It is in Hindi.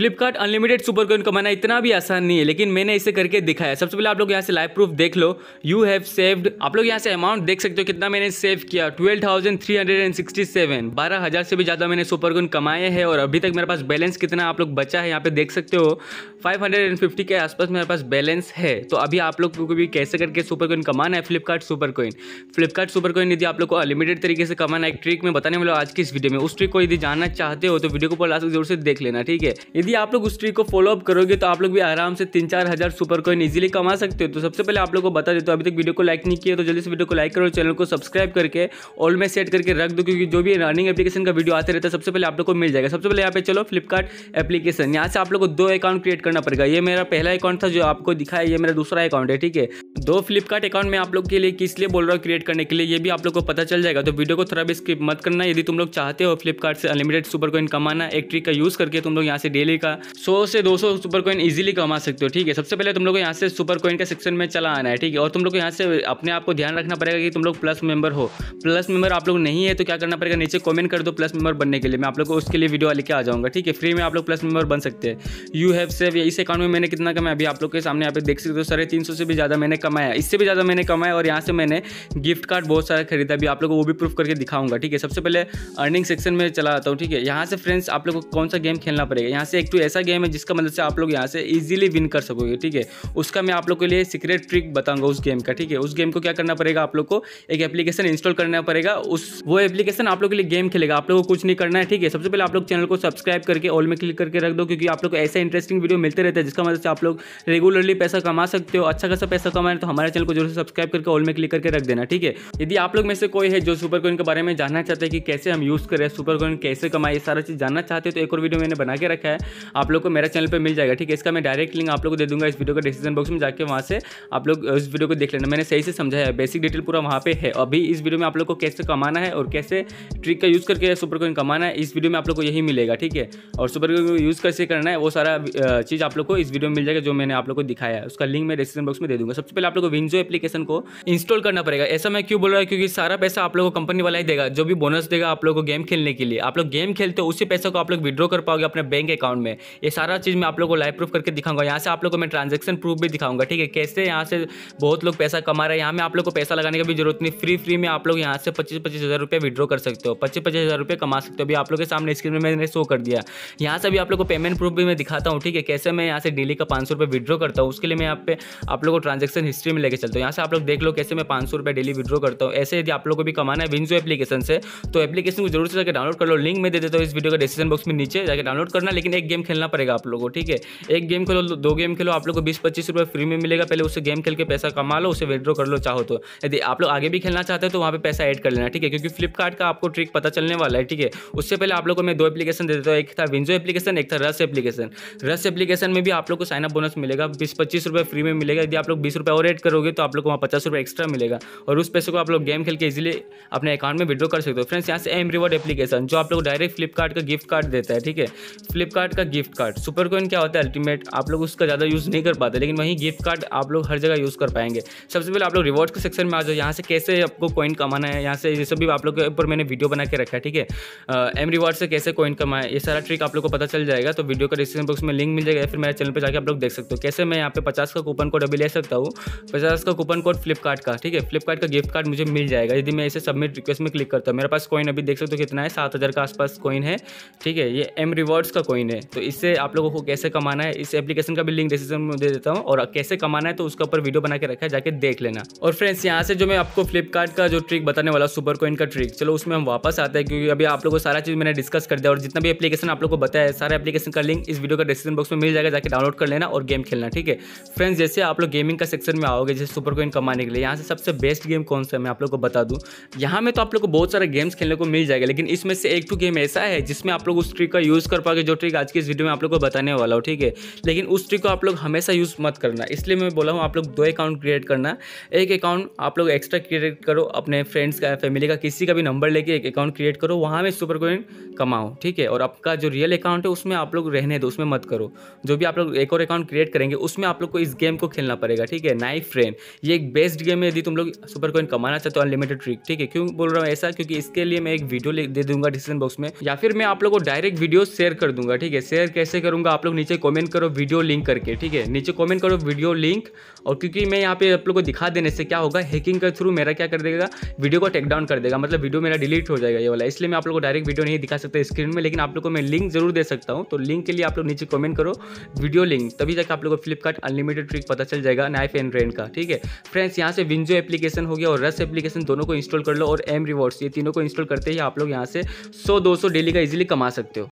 फ्लिपकार्ट अनलिमिटेड सुपर कॉइन कमाना इतना भी आसान नहीं है लेकिन मैंने इसे करके दिखाया सबसे पहले आप लोग यहाँ से लाइव प्रूफ देख लो यू हैव सेव्ड आप लोग यहाँ से अमाउंट देख सकते हो कितना मैंने सेव किया twelve thousand three hundred and seven बारह हज़ार से भी ज़्यादा मैंने सुपर कॉइन कमाए हैं और अभी तक मेरे पास बैलेंस कितना आप लोग बचा है यहाँ पे देख सकते हो फाइव हंड्रेड एंड फिफ्टी के आसपास मेरे पास बैलेंस है तो अभी आप लोग को भी कैसे करके सुपर कॉइन कमाना है Flipkart super coin Flipkart super coin यदि आप लोग को अनलिमिटेड तरीके से कमाना एक ट्रिक में बताने वाला आज की इस वीडियो में उस ट्रिक को यदि जानना चाहते हो तो वीडियो को लास्ट जरूर से देख लेना ठीक है यदि यदि आप लोग उस ट्रिक को फॉलो अप करोगे तो आप लोग भी आराम से तीन चार हज़ार सुपर कॉइन ईजिली कमा सकते हो तो सबसे पहले आप लोग को बता देता हूँ अभी तक वीडियो को लाइक नहीं किया तो जल्दी से वीडियो को लाइक करो चैनल को सब्सक्राइब करके ऑल में सेट करके रख दो क्योंकि जो भी रनिंग एप्लीकेशन का वीडियो आते रहता है सबसे पहले आप लोग को मिल जाएगा सबसे पहले यहाँ पे चलो फ्लिपकार्ट एप्लीकेशन यहाँ से आप लोग को दो अकाउंट क्रिएट करना पड़ेगा ये मेरा पहला अकाउंट था जो आपको दिखाया ये मेरा दूसरा अकाउंट है ठीक है दो फ्लिपकार्ट अकाउंट में आप लोग के लिए किस लिए बोल रहा हूँ क्रिएट करने के लिए ये भी आप लोग को पता चल जाएगा तो वीडियो को थोड़ा भी स्किप मत करना यदि तुम लोग चाहते हो फ्लिपकार्ट से अनलिमिटेड सुपर कॉइन कमाना एक ट्रिक का यूज़ करके तुम लोग यहाँ से डेली डेली का सौ से दो सौ सुपर कॉइन ईजिली कमा सकते हो ठीक है सबसे पहले तुम लोग को यहाँ से सुपर कॉइन के सेक्शन में चला आना है ठीक है और तुम लोग को यहाँ से अपने आप को ध्यान रखना पड़ेगा कि तुम लोग प्लस मेंबर हो प्लस मेंबर आप लोग नहीं है तो क्या करना पड़ेगा नीचे कमेंट कर दो प्लस मेंबर बनने के लिए मैं आप लोग को उसके लिए वीडियो लेके आ जाऊँगा ठीक है फ्री में आप लोग प्लस मेंबर बन सकते हैं यू हैव सेव इस अकाउंट में मैंने कितना कमाया अभी आप लोग के सामने यहाँ पे देख सकते हो सारे तीन सौ से भी ज़्यादा मैंने कमाया इससे भी ज़्यादा मैंने कमाया और यहाँ से मैंने गिफ्ट कार्ड बहुत सारा खरीदा अभी आप लोग को वो भी प्रूफ करके दिखाऊंगा ठीक है सबसे पहले अर्निंग सेक्शन में चला आता हूँ ठीक है यहाँ से फ्रेंड्स आप लोग को कौन सा गेम खेलना पड़ेगा यहाँ से एक तो ऐसा गेम है जिसका मदद से आप लोग यहाँ से इजीली विन कर सकोगे ठीक है उसका मैं आप लोग के लिए सीक्रेट ट्रिक बताऊंगा उस गेम का ठीक है उस गेम को क्या करना पड़ेगा आप लोग को एक एप्लीकेशन इंस्टॉल करना पड़ेगा उस वो एप्लीकेशन आप लोग के लिए गेम खेलेगा आप लोग को कुछ नहीं करना है ठीक है सबसे पहले आप लोग चैनल को सब्सक्राइब करके ऑल में क्लिक करके रख दो क्योंकि आप लोग ऐसे इंटरेस्टिंग वीडियो मिलते रहते हैं जिसका मदद से आप लोग रेगुलरली पैसा कमा सकते हो अच्छा खासा पैसा कमाए तो हमारे चैनल को जरूर सब्सक्राइब करके ऑल में क्लिक करके रख देना ठीक है यदि आप लोग में से कोई है जो सुपर कोइन के बारे में जानना चाहते हैं कि कैसे हम यूज़ करें सुपर कोइन कैसे कमाए सारा चीज़ जानना चाहते हो तो एक और वीडियो मैंने बना के रखा है आप लोग को मेरा चैनल पर मिल जाएगा ठीक है इसका मैं डायरेक्ट लिंक आप लोग को दे दूंगा इस वीडियो का डिस्क्रिप्शन बॉक्स में जाकर वहाँ से आप लोग इस वीडियो को देख लेना मैंने सही से समझाया बेसिक डिटेल पूरा वहाँ पे है अभी इस वीडियो में आप लोग को कैसे कमाना है और कैसे ट्रिक का यूज़ करके सुपर कॉइन कमाना है इस वीडियो में आप लोग को यही मिलेगा ठीक है और सुपर कॉइन यूज़ कैसे करना है वो सारा चीज़ आप लोग को इस वीडियो में मिल जाएगा जो मैंने आप लोग को दिखाया है उसका लिंक मैं डिस्क्रिप्शन बॉक्स में दे दूँगा सबसे पहले आप लोग विंजो एप्लीकेशन को इंस्टॉल करना पड़ेगा ऐसा मैं क्यों बोल रहा हूँ क्योंकि सारा पैसा आप लोग को कंपनी वाला ही देगा जो भी बोनस देगा आप लोग को गेम खेलने के लिए आप लोग गेम खेलते हो उसी पैसे को आप लोग विड्रॉ कर पाओगे अपने बैंक अकाउंट अकाउंट में ये सारा चीज़ मैं आप लोग को लाइव प्रूफ करके दिखाऊंगा यहाँ से आप लोग को मैं ट्रांजेक्शन प्रूफ भी दिखाऊंगा ठीक है कैसे यहाँ से बहुत लोग पैसा कमा रहे हैं यहाँ में आप लोग को पैसा लगाने की भी जरूरत नहीं फ्री फ्री में आप लोग यहाँ से पच्चीस पच्चीस हज़ार रुपये विड्रॉ कर सकते हो पच्चीस पच्चीस हज़ार रुपये कमा सकते हो अभी आप लोग के सामने स्क्रीन में मैंने शो कर दिया यहाँ से भी आप लोग को पेमेंट प्रूफ भी मैं दिखाता हूँ ठीक है कैसे मैं यहाँ से डेली का पाँच सौ रुपये विड्रॉ करता हूँ उसके लिए मैं यहाँ पे आप लोग को ट्रांजेक्शन हिस्ट्री में लेके चलता हूँ यहाँ से आप लोग देख लो कैसे मैं पाँच सौ रुपये डेली विड्रॉ करता हूँ ऐसे यदि आप लोग को भी कमाना है विंजो एप्लीकेशन से तो एप्लीकेशन को जरूर से जाकर डाउनलोड कर लो लिंक मैं दे देता हूँ इस वीडियो का डिस्क्रिप्शन बॉक्स में नीचे जाकर डाउनलोड करना लेकिन एक गेम खेलना पड़ेगा आप लोगों को ठीक है एक गेम खेलो दो गेम खेलो आप लोग को बीस पच्चीस रुपये फ्री में मिलेगा पहले उससे गेम खेल के पैसा कमा लो उसे विड्रॉ कर लो चाहो तो यदि आप लोग आगे भी खेलना चाहते हो तो वहाँ पर पैसा एड कर लेना ठीक है क्योंकि फ्लिपकार्ट का आपको ट्रिक पता चलने वाला है ठीक है उससे पहले आप लोग को मैं दो एप्लीकेशन दे देता हूँ एक था विंजो एप्लीकेशन एक था रस एप्लीकेशन रस एप्लीकेशन में भी आप लोग को साइनअप बोनस मिलेगा बीस पच्चीस रुपये फ्री में मिलेगा यदि आप लोग बीस रुपये और एड करोगे तो आप लोग को वहाँ पचास रुपये एक्स्ट्रा मिलेगा और उस पैसे को आप लोग गेम खेल के इजिली अपने अकाउंट में विड्रॉ कर सकते हो फ्रेंड्स यहाँ से एम रिवॉर्ड एप्लीकेशन जो आप लोग डायरेक्ट फ्लिपकार्ट का गिफ्ट कार्ड देता है ठीक है फ्लिपकार्ट का गिफ्ट कार्ड सुपर कोइन क्या होता है अल्टीमेट आप लोग उसका ज़्यादा यूज़ नहीं कर पाते लेकिन वहीं गिफ्ट कार्ड आप लोग हर जगह यूज़ कर पाएंगे सबसे पहले आप लोग रिवॉर्ड के सेक्शन में आ जाओ यहाँ से कैसे आपको कॉइन कमाना है यहाँ से ये सभी भी आप लोग के ऊपर मैंने वीडियो बना के रखा है ठीक है एम रिवॉर्ड से कैसे कॉइन कमाए ये सारा ट्रिक आप लोग को पता चल जाएगा तो वीडियो का डिस्क्रिप्शन बॉक्स में लिंक मिल जाएगा फिर मेरे चैनल पर जाकर आप लोग देख सकते हो कैसे मैं यहाँ पे पचास का कूपन कोड अभी ले सकता हूँ पचास का कूपन कोड फ्लिपकार्ट का ठीक है फ्लिपकार्ट का गिफ्ट कार्ड मुझे मिल जाएगा यदि मैं इसे सबमिट रिक्वेस्ट में क्लिक करता हूँ मेरे पास कॉइन अभी देख सकते हो कितना है सात हज़ार के आसपास कॉइन है ठीक है ये एम रिवॉर्ड्स का कॉइन है तो इससे आप लोगों को कैसे कमाना है इस एप्लीकेशन का भी लिंक डिस्क्रिप्शन में दे देता हूँ और कैसे कमाना है तो उसके ऊपर वीडियो बना के रखा है जाके देख लेना और फ्रेंड्स यहाँ से जो मैं आपको फ्लिपकार्ट का जो ट्रिक बताने वाला सुपर कोइन का ट्रिक चलो उसमें हम वापस आते हैं क्योंकि अभी आप लोगों को सारा चीज़ मैंने डिस्कस कर दिया और जितना भी एप्लीकेशन आप लोग को बताया है सारा एप्लीकेशन का लिंक इस वीडियो का डिस्क्रिप्शन बॉक्स में मिल जाएगा जाकर डाउनलोड कर लेना और गेम खेलना ठीक है फ्रेंड्स जैसे आप लोग गेमिंग का सेक्शन में आओगे जैसे सुपर कोइन कमाने के लिए यहाँ से सबसे बेस्ट गेम कौन सा है मैं आप लोग को बता दूँ यहाँ में तो आप लोग को बहुत सारे गेम्स खेलने को मिल जाएगा लेकिन इसमें से एक टू गेम ऐसा है जिसमें आप लोग उस ट्रिक का यूज़ कर पाओगे जो ट्रिक आज के इस वीडियो में आप लोग को बताने वाला हूँ ठीक है लेकिन उस ट्रिक को आप लोग हमेशा यूज़ मत करना इसलिए मैं बोला हूँ आप लोग दो अकाउंट क्रिएट करना एक अकाउंट आप लोग एक्स्ट्रा क्रिएट करो अपने फ्रेंड्स का फैमिली का किसी का भी नंबर लेके एक अकाउंट क्रिएट करो वहाँ में सुपर कोइन कमाओ ठीक है और आपका जो रियल अकाउंट है उसमें आप लोग रहने दो उसमें मत करो जो भी आप लोग एक और अकाउंट क्रिएट करेंगे उसमें आप लोग को इस गेम को खेलना पड़ेगा ठीक है नाइफ फ्रेंड ये एक बेस्ट गेम है यदि तुम लोग सुपर कोइन कमाना चाहते हो अनलिमिटेड ट्रिक ठीक है क्यों बोल रहा हूँ ऐसा क्योंकि इसके लिए मैं एक वीडियो दे दूंगा डिस्क्रिप्शन बॉक्स में या फिर मैं आप लोग को डायरेक्ट वीडियो शेयर कर दूंगा ठीक है शेयर कैसे करूँगा आप लोग नीचे कमेंट करो वीडियो लिंक करके ठीक है नीचे कमेंट करो वीडियो लिंक और क्योंकि मैं यहाँ पे आप लोग को दिखा देने से क्या होगा हैकिंग के थ्रू मेरा क्या कर देगा वीडियो को टेकडाउन कर देगा मतलब वीडियो मेरा डिलीट हो जाएगा ये वाला इसलिए मैं आप लोग को डायरेक्ट वीडियो नहीं दिखा सकता स्क्रीन में लेकिन आप लोग को मैं लिंक जरूर दे सकता हूँ तो लिंक के लिए आप लोग नीचे कॉमेंट करो वीडियो लिंक तभी जाकर आप लोग को फ्लिपकार्ट अनलिमिटेड ट्रिक पता चल जाएगा नाइफ एंड रेन का ठीक है फ्रेंड्स यहाँ से विंजो एप्लीकेशन हो गया और रस एप्लीकेशन दोनों को इंस्टॉल कर लो और एम रिवॉर्ड्स ये तीनों को इंस्टॉल करते ही आप लोग यहाँ से सौ दो डेली का इजिली कमा सकते हो